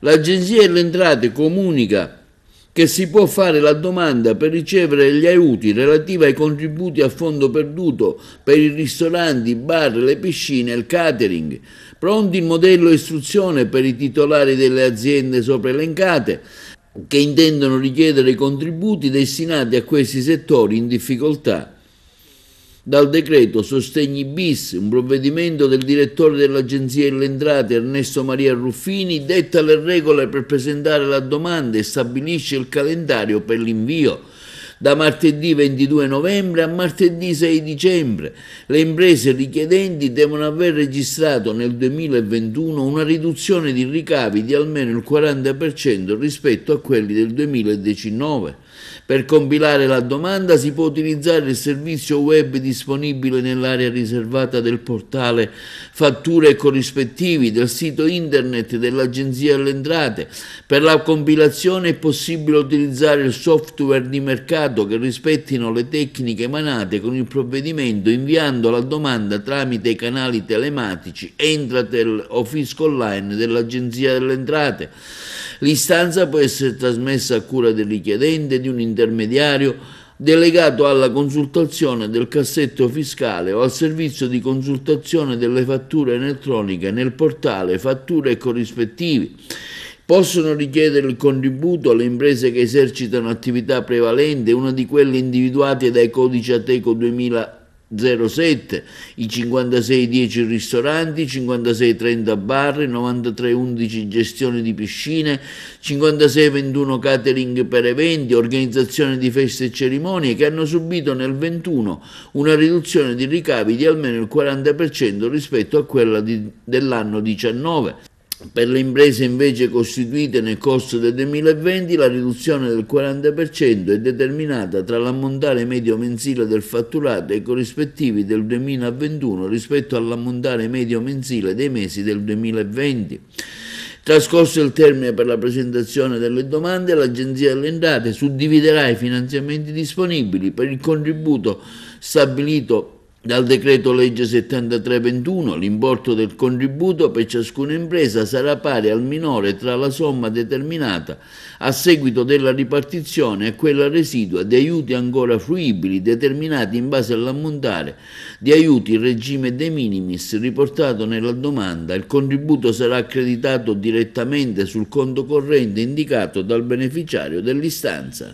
L'Agenzia delle Entrate comunica che si può fare la domanda per ricevere gli aiuti relativi ai contributi a fondo perduto per i ristoranti, i bar, le piscine il catering. Pronti il modello istruzione per i titolari delle aziende sopra elencate che intendono richiedere contributi destinati a questi settori in difficoltà dal decreto Sostegni bis, un provvedimento del direttore dell'Agenzia delle Entrate Ernesto Maria Ruffini, detta le regole per presentare la domanda e stabilisce il calendario per l'invio da martedì 22 novembre a martedì 6 dicembre. Le imprese richiedenti devono aver registrato nel 2021 una riduzione di ricavi di almeno il 40% rispetto a quelli del 2019. Per compilare la domanda si può utilizzare il servizio web disponibile nell'area riservata del portale Fatture e corrispettivi del sito internet dell'Agenzia delle Entrate. Per la compilazione è possibile utilizzare il software di mercato Stato che rispettino le tecniche emanate con il provvedimento inviando la domanda tramite i canali telematici Entratel o Fisco Online dell'Agenzia delle Entrate. L'istanza può essere trasmessa a cura del richiedente, di un intermediario delegato alla consultazione del cassetto fiscale o al servizio di consultazione delle fatture elettroniche nel portale fatture e corrispettivi. Possono richiedere il contributo alle imprese che esercitano attività prevalente, una di quelle individuate dai codici Ateco 2000 07, i 5610 ristoranti, 5630 bar, 9311 gestione di piscine, 5621 catering per eventi, organizzazione di feste e cerimonie che hanno subito nel 21 una riduzione di ricavi di almeno il 40% rispetto a quella di, dell'anno 19. Per le imprese invece costituite nel corso del 2020 la riduzione del 40% è determinata tra l'ammontare medio mensile del fatturato e i corrispettivi del 2021 rispetto all'ammontare medio mensile dei mesi del 2020. Trascorso il termine per la presentazione delle domande, l'Agenzia delle Entrate suddividerà i finanziamenti disponibili per il contributo stabilito dal decreto legge 7321 l'importo del contributo per ciascuna impresa sarà pari al minore tra la somma determinata a seguito della ripartizione e quella residua di aiuti ancora fruibili determinati in base all'ammontare di aiuti in regime de minimis riportato nella domanda. Il contributo sarà accreditato direttamente sul conto corrente indicato dal beneficiario dell'istanza.